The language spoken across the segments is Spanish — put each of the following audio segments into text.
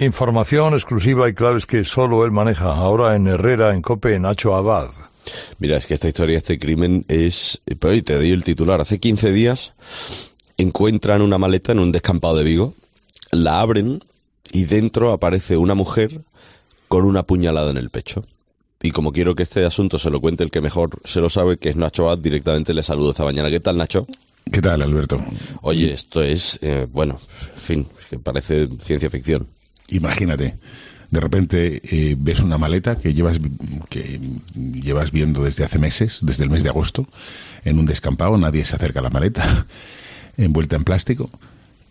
Información exclusiva y claves que solo él maneja. Ahora en Herrera, en Cope, Nacho Abad. Mira, es que esta historia, este crimen es... Eh, te doy el titular. Hace 15 días encuentran una maleta en un descampado de Vigo, la abren y dentro aparece una mujer con una puñalada en el pecho. Y como quiero que este asunto se lo cuente el que mejor se lo sabe, que es Nacho Abad, directamente le saludo esta mañana. ¿Qué tal, Nacho? ¿Qué tal, Alberto? Oye, esto es, eh, bueno, en fin, que parece ciencia ficción. Imagínate, de repente eh, ves una maleta que llevas que llevas viendo desde hace meses, desde el mes de agosto, en un descampado, nadie se acerca a la maleta, envuelta en plástico.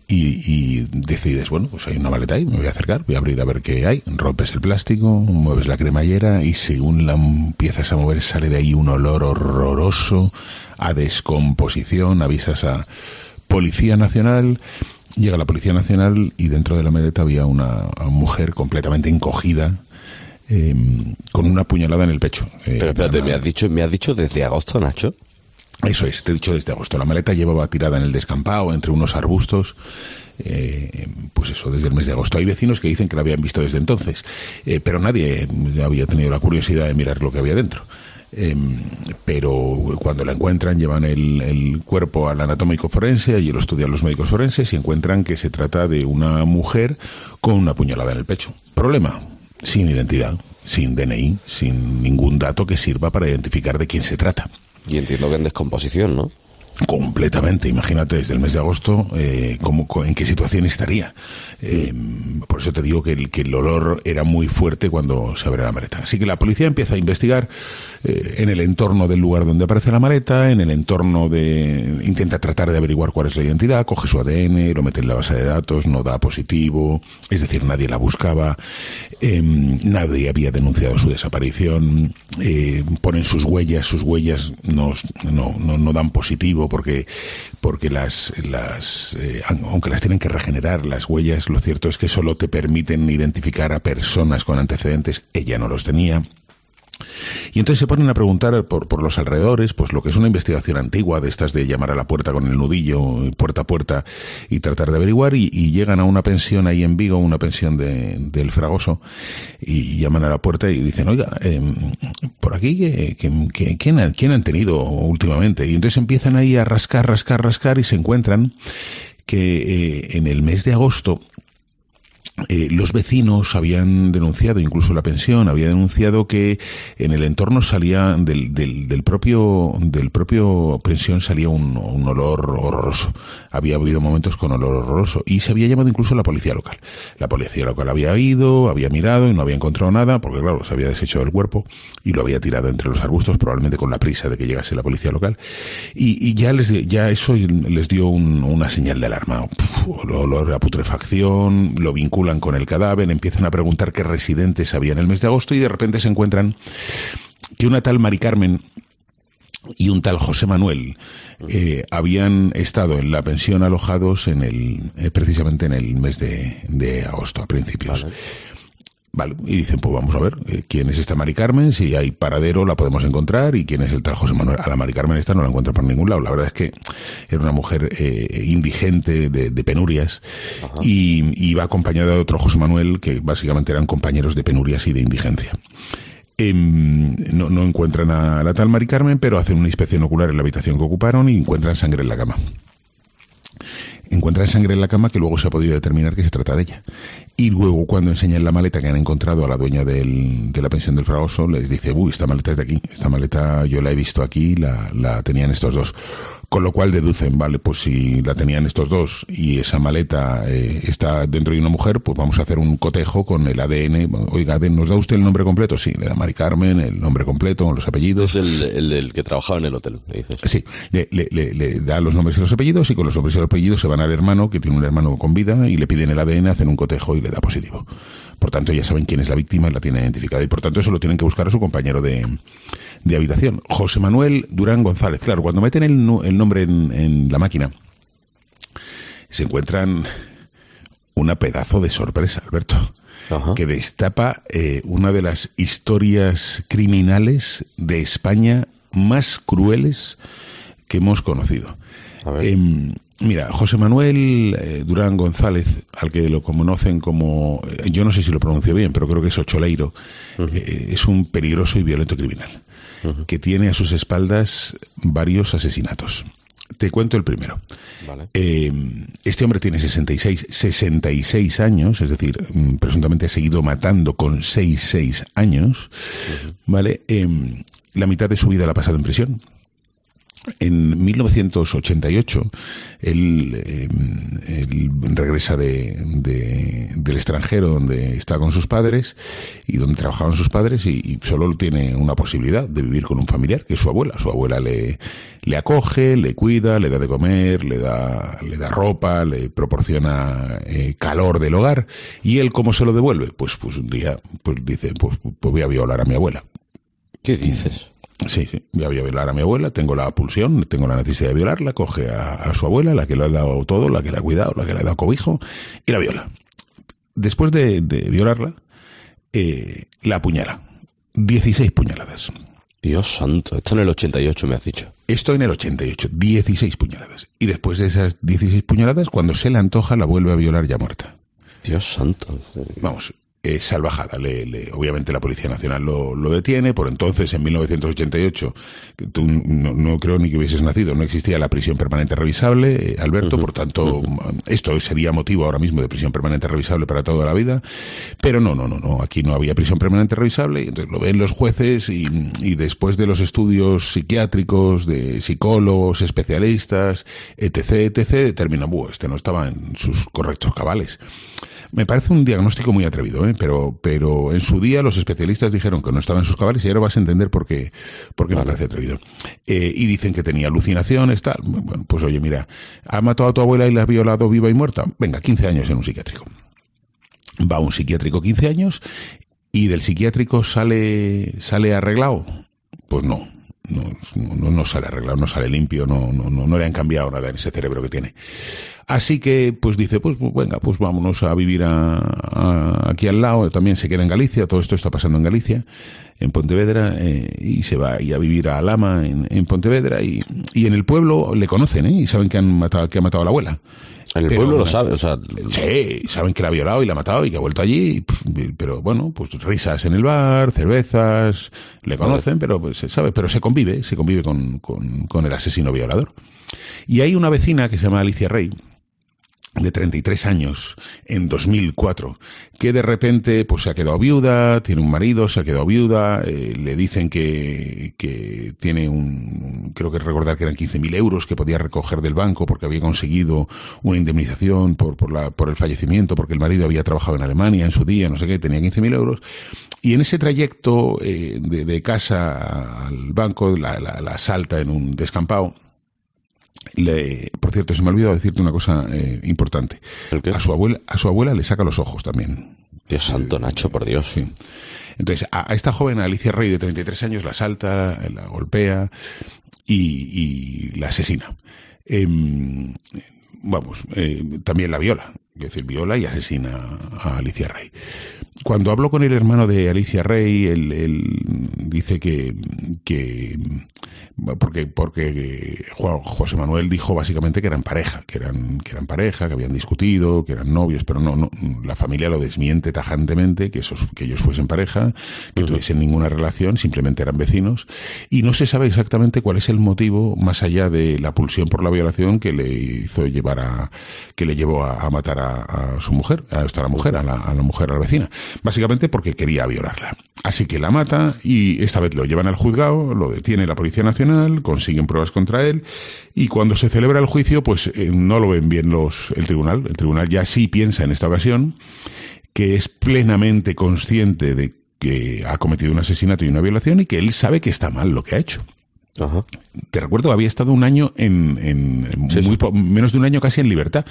Y, y, decides, bueno, pues hay una maleta ahí, me voy a acercar, voy a abrir a ver qué hay. Rompes el plástico, mueves la cremallera y según la empiezas a mover sale de ahí un olor horroroso a descomposición, avisas a Policía Nacional, Llega la Policía Nacional y dentro de la maleta había una, mujer completamente encogida em, con una puñalada en el pecho. Eh, pero espérate, ¿me, has dicho, ¿me has dicho desde agosto, Nacho? Eso es, te he dicho desde agosto. La maleta llevaba tirada en el descampado, entre unos arbustos. Eh, pues eso, desde el mes de agosto. Hay vecinos que dicen que la habían visto desde entonces, eh, pero nadie había tenido la curiosidad de mirar lo que había dentro. Em, pero cuando la encuentran, llevan el, cuerpo al anatómico forense, Y lo estudian los médicos forenses y encuentran que se trata de una mujer con una puñalada en el pecho. Problema, sin identidad, sin DNI, sin ningún dato que sirva para identificar de quién se trata. Y entiendo que en descomposición, ¿no? Completamente. Imagínate desde el mes de agosto eh, cómo, en qué situación estaría. Em, por eso te digo que el, que el olor era muy fuerte cuando se abre la maleta. Así que la policía empieza a investigar eh, en el entorno del lugar donde aparece la maleta, en el entorno de... intenta tratar de averiguar cuál es la identidad, coge su ADN, lo mete en la base de datos, no da positivo, es decir, nadie la buscaba, em, nadie había denunciado su desaparición, eh, ponen sus huellas, sus huellas no, no, no, no dan positivo porque, porque las, las eh, aunque las tienen que regenerar, las huellas, lo cierto es que solo te permiten identificar a personas con antecedentes, ella no los tenía. Y entonces se ponen a preguntar por, por, los alrededores, pues lo que es una investigación antigua, de estas de llamar a la puerta con el nudillo, puerta a puerta, y tratar de averiguar, y, llegan a una pensión ahí en Vigo, una pensión del de, Fragoso, y llaman a la puerta y dicen, oiga, em, por aquí, eh, que, ¿quién, han, tenido últimamente? Y entonces empiezan ahí a rascar, rascar, rascar, y se encuentran que eh, en el mes de agosto eh, los vecinos habían denunciado, incluso la pensión había denunciado que en el entorno salía del, del, propio del propio pensión salía un, olor horroroso. Había habido momentos con olor horroroso y se había llamado incluso la policía local. La policía local había ido, había mirado y no había encontrado nada porque claro se había deshecho del cuerpo y lo había tirado entre los arbustos probablemente con la prisa de que llegase la policía local y, ya les ya eso les dio una señal de alarma. olor a putrefacción, lo vincula con el cadáver, empiezan a preguntar qué residentes había en el mes de agosto y de repente se encuentran que una tal Mari Carmen y un tal José Manuel eh, habían estado en la pensión alojados en el eh, precisamente en el mes de, agosto a principios y dicen, pues vamos a ver, eh, ¿quién es esta Mari Carmen? Si hay paradero, la podemos encontrar. ¿Y quién es el tal José Manuel? A la Mari Carmen esta no la encuentra por ningún lado. La verdad es que era una mujer eh, indigente, de, penurias, y, iba acompañada de otro José Manuel, que básicamente eran compañeros de penurias y de indigencia. Em, no, no encuentran a la tal Mari Carmen, pero hacen una inspección ocular en la habitación que ocuparon y encuentran sangre en la cama encuentran sangre en la cama que luego se ha podido determinar que se trata de ella. Y luego, cuando enseñan la maleta que han encontrado a la dueña de la pensión del Fragoso, les dice, uy, esta maleta es de aquí, esta maleta yo la he visto aquí, la, la tenían estos dos. Con lo cual deducen, vale, pues si la tenían estos dos y esa maleta eh, está dentro de una mujer, pues vamos a hacer un cotejo con el ADN. Oiga, ¿nos da usted el nombre completo? Sí, le da Mari Carmen, el nombre completo, los apellidos. Es el, el, que trabajaba en el hotel, le Sí, le, le, da los nombres y los apellidos y con los nombres y los apellidos se van al hermano, que tiene un hermano con vida, y le piden el ADN, hacen un cotejo y le da positivo. Por tanto, ya saben quién es la víctima la tienen identificada. Y por tanto, eso lo tienen que buscar a su compañero de, de habitación, José Manuel Durán González. Claro, cuando meten el, nombre en, la máquina, se encuentran una pedazo de sorpresa, Alberto, que destapa eh, una de las historias criminales de España más crueles que hemos conocido. Em, Mira, José Manuel eh, Durán González, al que lo conocen como, eh, yo no sé si lo pronuncio bien, pero creo que es Ocholeiro, eh, es un peligroso y violento criminal que tiene a sus espaldas varios asesinatos. Te cuento el primero. este hombre tiene 66, 66 años, es decir, mm, presuntamente ha seguido matando con 66 años, em, la mitad de su vida la ha pasado en prisión en 1988, em, él, regresa de, del extranjero donde está con sus padres y donde trabajaban sus padres y, solo tiene una posibilidad de vivir con un familiar, que es su abuela. Su abuela le, le acoge, le cuida, le da de comer, le da, le da ropa, le proporciona eh, calor del hogar. ¿Y él cómo se lo devuelve? Pues, pues un día pues dice, pues, pues voy a violar a mi abuela. ¿Qué dices? Sí, sí. Ya voy a violar a mi abuela, tengo la pulsión, tengo la necesidad de violarla, coge a, su abuela, la que le ha dado todo, la que le ha cuidado, la que le ha dado cobijo, y la viola. Después de, violarla, eh, la apuñala. 16 puñaladas. Dios santo, esto en el 88 me has dicho. Esto en el 88, 16 puñaladas. Y después de esas 16 puñaladas, cuando se le antoja, la vuelve a violar ya muerta. Dios santo. Vamos, eh, salvajada. Le, le, obviamente la Policía Nacional lo, lo, detiene. Por entonces, en 1988, tú no, creo ni que hubieses nacido, no existía la prisión permanente revisable, eh, Alberto. Por tanto, esto sería motivo ahora mismo de prisión permanente revisable para toda la vida. Pero no, no, no, no. Aquí no había prisión permanente revisable. lo ven los jueces y, y después de los estudios psiquiátricos, de psicólogos, especialistas, etc., etc., determinan, este no estaba en sus correctos cabales. Me parece un diagnóstico muy atrevido, ¿eh? pero, pero en su día los especialistas dijeron que no estaba en sus cabales y ahora vas a entender por qué, por qué me parece atrevido. Eh, y dicen que tenía alucinaciones, tal. Bueno, pues oye, mira, ha matado a tu abuela y la ha violado viva y muerta. Venga, 15 años en un psiquiátrico. Va a un psiquiátrico 15 años y del psiquiátrico sale, sale arreglado. Pues no, no, no, sale arreglado, no sale limpio, no, no, no, le han cambiado nada en ese cerebro que tiene. Así que, pues dice, pues, pues venga, pues vámonos a vivir aquí al lado, también se queda en Galicia, todo esto está pasando en Galicia, en Pontevedra, eh, y se va y a vivir a Alama, en, Pontevedra, y, en el pueblo le conocen, eh, y saben que han matado, que ha matado a la abuela. El pueblo lo sabe, o sea. Sí, saben que la ha violado y la ha matado y que ha vuelto allí, pero bueno, pues risas en el bar, cervezas, le conocen, pero pues, sabe, pero se convive, se convive con, con, con el asesino violador. Y hay una vecina que se llama Alicia Rey, de 33 años en 2004 que de repente pues se ha quedado viuda tiene un marido se ha quedado viuda eh, le dicen que, que tiene un creo que recordar que eran 15.000 euros que podía recoger del banco porque había conseguido una indemnización por, por, la, por el fallecimiento porque el marido había trabajado en Alemania en su día no sé qué tenía 15.000 euros y en ese trayecto eh, de, de, casa al banco la, la, la salta en un descampado por cierto, se me ha olvidado decirte una cosa eh, importante. A su abuela, le saca los ojos también. Dios santo, eh, Nacho, por eh, Dios. Sí. Entonces, a, esta joven, Alicia Rey, de 33 años, la salta, la golpea y, la asesina. Em, vamos, también la viola decir, viola y asesina a Alicia Rey. Cuando hablo con el hermano de Alicia Rey, él, dice que, que porque, porque José Manuel dijo básicamente que eran pareja, que eran, que eran pareja, que habían discutido, que eran novios, pero no, la familia lo desmiente tajantemente, que, esos, que ellos fuesen pareja, que no tuviesen ninguna relación, simplemente eran vecinos, y no se sabe exactamente cuál es el motivo, más allá de la pulsión por la violación que le hizo llevar a, que le llevó a matar a a, su mujer, a la mujer, a la, mujer, a la vecina, básicamente porque quería violarla. Así que la mata y esta vez lo llevan al juzgado, lo detiene la Policía Nacional, consiguen pruebas contra él y cuando se celebra el juicio, pues eh, no lo ven bien los el tribunal. El tribunal ya sí piensa en esta ocasión que es plenamente consciente de que ha cometido un asesinato y una violación y que él sabe que está mal lo que ha hecho. Te recuerdo, había estado un año en, menos de un año casi en libertad.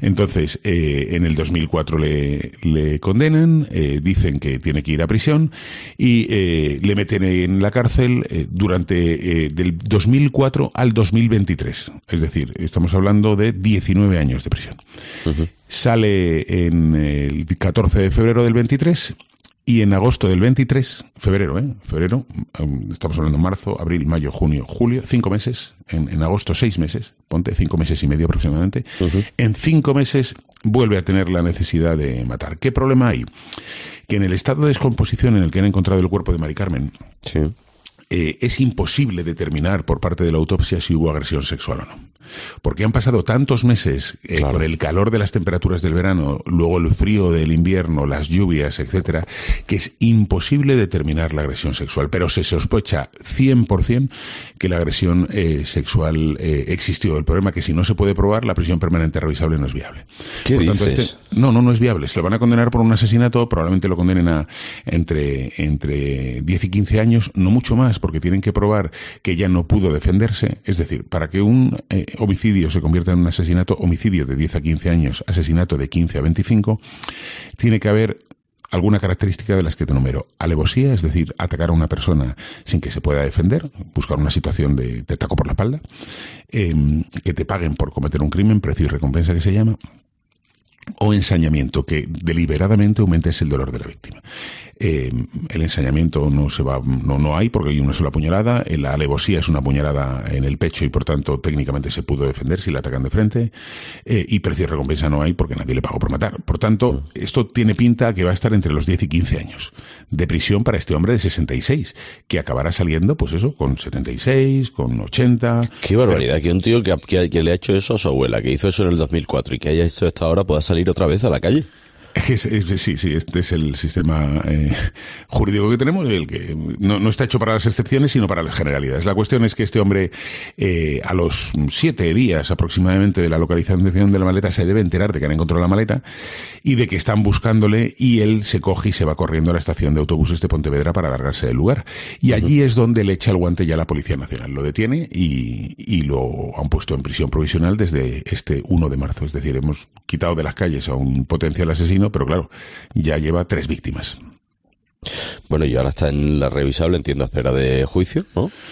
Entonces, eh, en el 2004 le, le condenan, eh, dicen que tiene que ir a prisión y eh, le meten en la cárcel durante del 2004 al 2023. Es decir, estamos hablando de 19 años de prisión. Sale en el 14 de febrero del 23 y en agosto del 23, febrero, ¿eh? febrero, estamos hablando marzo, abril, mayo, junio, julio, cinco meses, en, agosto seis meses, ponte cinco meses y medio aproximadamente, en cinco meses vuelve a tener la necesidad de matar. ¿Qué problema hay? Que en el estado de descomposición en el que han encontrado el cuerpo de Mari Carmen, eh, es imposible determinar por parte de la autopsia si hubo agresión sexual o no. Porque han pasado tantos meses eh, con el calor de las temperaturas del verano, luego el frío del invierno, las lluvias, etcétera, que es imposible determinar la agresión sexual. Pero se sospecha 100% que la agresión eh, sexual eh, existió. El problema es que si no se puede probar, la prisión permanente revisable no es viable. ¿Qué dices? Este, no, no, no es viable. Se lo van a condenar por un asesinato, probablemente lo condenen a entre, entre 10 y 15 años, no mucho más, porque tienen que probar que ya no pudo defenderse. Es decir, para que un homicidio se convierta en un asesinato, homicidio de 10 a 15 años, asesinato de 15 a 25, tiene que haber alguna característica de las que te numero, Alevosía, es decir, atacar a una persona sin que se pueda defender, buscar una situación de taco por la espalda, em, que te paguen por cometer un crimen, precio y recompensa que se llama o ensañamiento que deliberadamente aumentes el dolor de la víctima. Em, el ensañamiento no se va, no, no hay porque hay una sola puñalada, eh, la alevosía es una puñalada en el pecho y por tanto técnicamente se pudo defender si la atacan de frente, eh, y precio de recompensa no hay porque nadie le pagó por matar. Por tanto, mm. esto tiene pinta que va a estar entre los 10 y 15 años de prisión para este hombre de 66, que acabará saliendo, pues eso, con 76, con 80. Qué barbaridad, que un tío que, que, le ha hecho eso a su abuela, que hizo eso en el 2004 y que haya hecho esto ahora, pueda salir otra vez a la calle sí, sí, este es el sistema eh, jurídico que tenemos, el que no, no, está hecho para las excepciones, sino para las generalidades. La cuestión es que este hombre, eh, a los siete días aproximadamente de la localización de la maleta, se debe enterar de que han encontrado la maleta y de que están buscándole y él se coge y se va corriendo a la estación de autobuses de Pontevedra para largarse del lugar. Y allí es donde le echa el guante ya la Policía Nacional. Lo detiene y, y lo han puesto en prisión provisional desde este 1 de marzo. Es decir, hemos quitado de las calles a un potencial asesino pero claro, ya lleva tres víctimas. Bueno, y ahora está en la revisable, entiendo, a espera de juicio,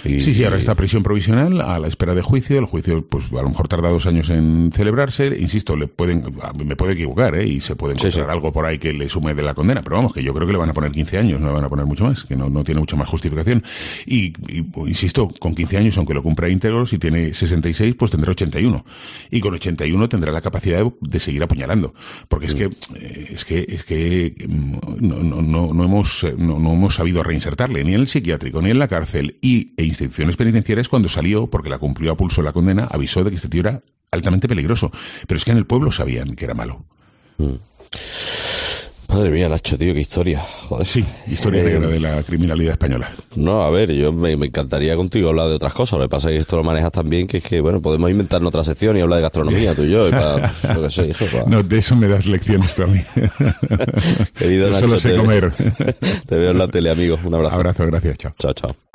sí, sí, ahora está prisión provisional a la espera de juicio. El juicio, pues a lo mejor tarda dos años en celebrarse. Insisto, le pueden, ah, me puede equivocar, ¿eh? Y se puede encontrar algo por ahí que le sume de la condena. Pero vamos, que yo creo que le van a poner 15 años, no le van a poner mucho más, que no, tiene mucha más justificación. Y, pues, insisto, con 15 años, aunque lo cumpla íntegro, si tiene 66, pues tendrá 81. Y con 81 tendrá la capacidad de, seguir apuñalando. Porque es, mm. que, eh, es que, es que, mm, no hemos eh, no, hemos sabido reinsertarle ni en el psiquiátrico ni en la cárcel y, e instituciones penitenciarias cuando salió, porque la cumplió a pulso la condena, avisó de que este tío era altamente peligroso. Pero es que en el pueblo sabían que era malo. Mm. Madre mía, Nacho, tío, qué historia. Joder. Sí, historia eh, negra de la criminalidad española. No, a ver, yo me, encantaría contigo hablar de otras cosas. Lo que pasa es que esto lo manejas tan bien que es que, bueno, podemos inventar otra sección y hablar de gastronomía, tú y yo. No, de eso me das lecciones tú a mí. Querido Nacho, te... te veo en la tele, amigo. Un abrazo. Abrazo, gracias. Chao. Chao, chao.